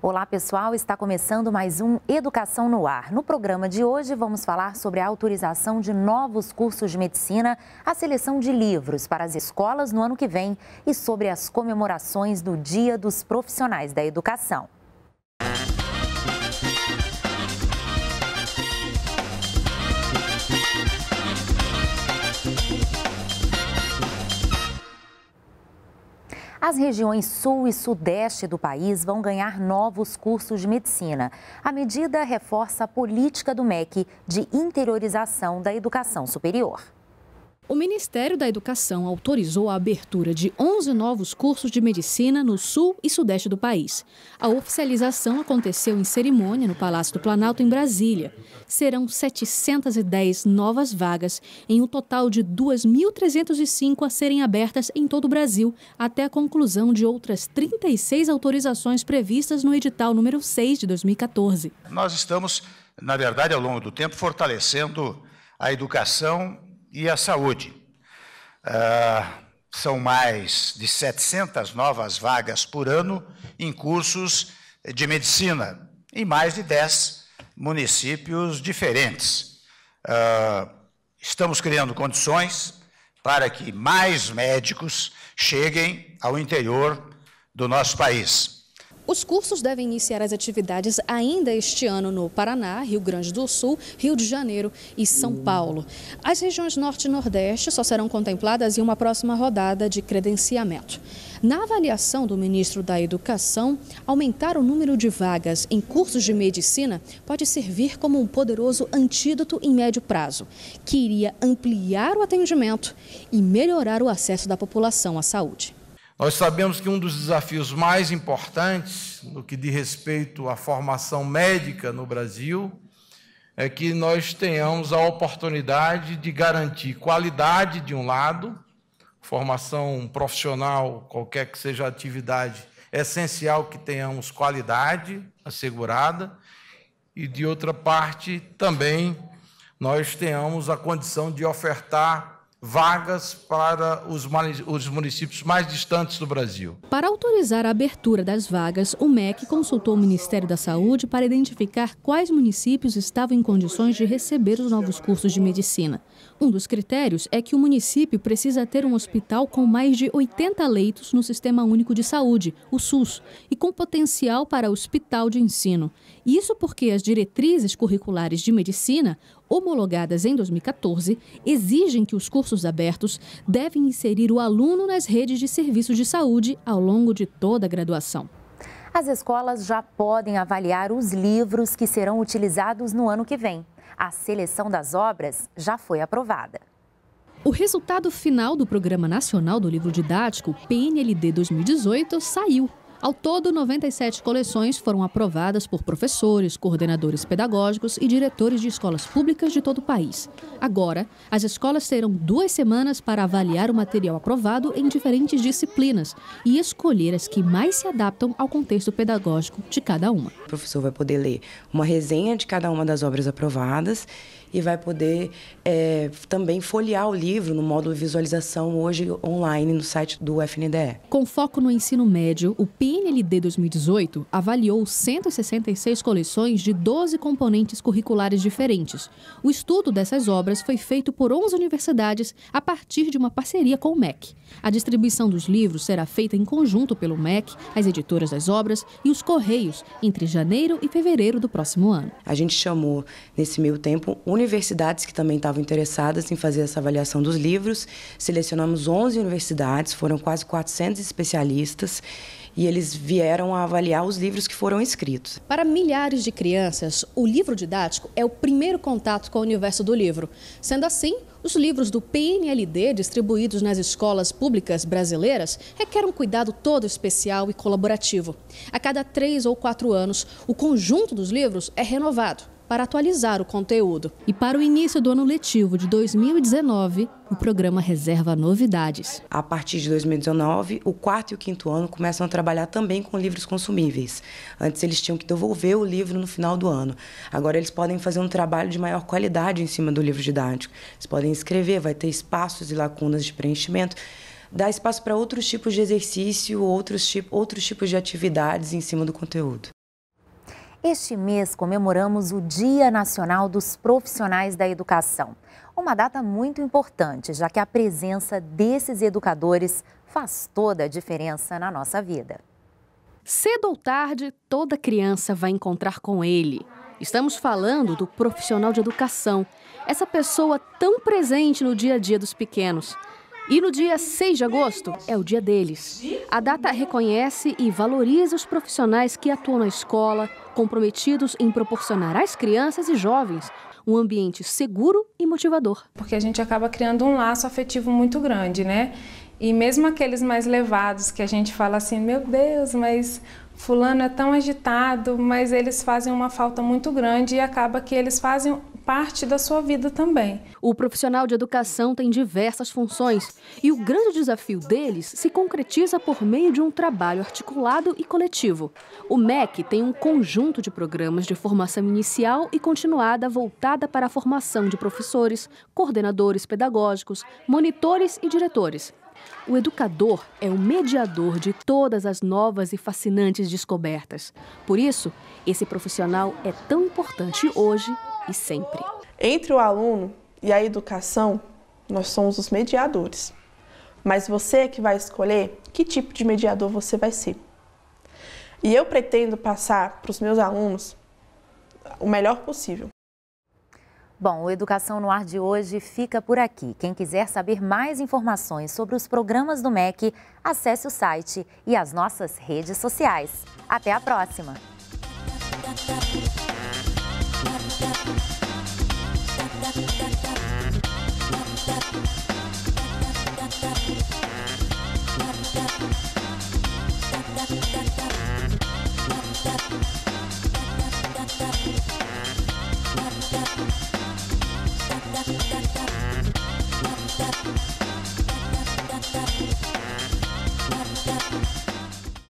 Olá, pessoal. Está começando mais um Educação no Ar. No programa de hoje, vamos falar sobre a autorização de novos cursos de medicina, a seleção de livros para as escolas no ano que vem e sobre as comemorações do Dia dos Profissionais da Educação. As regiões sul e sudeste do país vão ganhar novos cursos de medicina. A medida reforça a política do MEC de interiorização da educação superior. O Ministério da Educação autorizou a abertura de 11 novos cursos de medicina no sul e sudeste do país. A oficialização aconteceu em cerimônia no Palácio do Planalto, em Brasília. Serão 710 novas vagas, em um total de 2.305 a serem abertas em todo o Brasil, até a conclusão de outras 36 autorizações previstas no edital número 6 de 2014. Nós estamos, na verdade, ao longo do tempo, fortalecendo a educação e a saúde. Ah, são mais de 700 novas vagas por ano em cursos de medicina, em mais de 10 municípios diferentes. Ah, estamos criando condições para que mais médicos cheguem ao interior do nosso país. Os cursos devem iniciar as atividades ainda este ano no Paraná, Rio Grande do Sul, Rio de Janeiro e São Paulo. As regiões Norte e Nordeste só serão contempladas em uma próxima rodada de credenciamento. Na avaliação do ministro da Educação, aumentar o número de vagas em cursos de medicina pode servir como um poderoso antídoto em médio prazo, que iria ampliar o atendimento e melhorar o acesso da população à saúde. Nós sabemos que um dos desafios mais importantes no que diz respeito à formação médica no Brasil é que nós tenhamos a oportunidade de garantir qualidade de um lado, formação profissional, qualquer que seja a atividade, é essencial que tenhamos qualidade assegurada, e de outra parte também nós tenhamos a condição de ofertar vagas para os municípios mais distantes do Brasil. Para autorizar a abertura das vagas, o MEC consultou o Ministério da Saúde para identificar quais municípios estavam em condições de receber os novos cursos de medicina. Um dos critérios é que o município precisa ter um hospital com mais de 80 leitos no Sistema Único de Saúde, o SUS, e com potencial para hospital de ensino. Isso porque as diretrizes curriculares de medicina homologadas em 2014 exigem que os cursos abertos devem inserir o aluno nas redes de serviços de saúde ao longo de toda a graduação. As escolas já podem avaliar os livros que serão utilizados no ano que vem. A seleção das obras já foi aprovada. O resultado final do Programa Nacional do Livro Didático, PNLD 2018, saiu ao todo, 97 coleções foram aprovadas por professores, coordenadores pedagógicos e diretores de escolas públicas de todo o país. Agora, as escolas terão duas semanas para avaliar o material aprovado em diferentes disciplinas e escolher as que mais se adaptam ao contexto pedagógico de cada uma. O professor vai poder ler uma resenha de cada uma das obras aprovadas e vai poder é, também folhear o livro no módulo visualização hoje online no site do FNDE. Com foco no ensino médio, o PNLD 2018 avaliou 166 coleções de 12 componentes curriculares diferentes. O estudo dessas obras foi feito por 11 universidades a partir de uma parceria com o MEC. A distribuição dos livros será feita em conjunto pelo MEC, as editoras das obras e os Correios entre janeiro e fevereiro do próximo ano. A gente chamou, nesse meio tempo, universidades que também estavam interessadas em fazer essa avaliação dos livros. Selecionamos 11 universidades, foram quase 400 especialistas e eles vieram a avaliar os livros que foram escritos. Para milhares de crianças, o livro didático é o primeiro contato com o universo do livro. Sendo assim, os livros do PNLD distribuídos nas escolas públicas brasileiras requerem um cuidado todo especial e colaborativo. A cada três ou quatro anos, o conjunto dos livros é renovado para atualizar o conteúdo. E para o início do ano letivo de 2019, o programa reserva novidades. A partir de 2019, o quarto e o quinto ano começam a trabalhar também com livros consumíveis. Antes eles tinham que devolver o livro no final do ano. Agora eles podem fazer um trabalho de maior qualidade em cima do livro didático. Eles podem escrever, vai ter espaços e lacunas de preenchimento dá espaço para outros tipos de exercício, outros, tipo, outros tipos de atividades em cima do conteúdo. Este mês comemoramos o Dia Nacional dos Profissionais da Educação. Uma data muito importante, já que a presença desses educadores faz toda a diferença na nossa vida. Cedo ou tarde, toda criança vai encontrar com ele. Estamos falando do profissional de educação, essa pessoa tão presente no dia a dia dos pequenos. E no dia 6 de agosto é o dia deles. A data reconhece e valoriza os profissionais que atuam na escola, comprometidos em proporcionar às crianças e jovens um ambiente seguro e motivador. Porque a gente acaba criando um laço afetivo muito grande, né? E mesmo aqueles mais levados, que a gente fala assim, meu Deus, mas fulano é tão agitado, mas eles fazem uma falta muito grande e acaba que eles fazem parte da sua vida também. O profissional de educação tem diversas funções e o grande desafio deles se concretiza por meio de um trabalho articulado e coletivo. O MEC tem um conjunto de programas de formação inicial e continuada voltada para a formação de professores, coordenadores pedagógicos, monitores e diretores. O educador é o mediador de todas as novas e fascinantes descobertas. Por isso, esse profissional é tão importante hoje e sempre. Entre o aluno e a educação, nós somos os mediadores. Mas você é que vai escolher que tipo de mediador você vai ser. E eu pretendo passar para os meus alunos o melhor possível. Bom, o Educação no Ar de hoje fica por aqui. Quem quiser saber mais informações sobre os programas do MEC, acesse o site e as nossas redes sociais. Até a próxima! Thank you.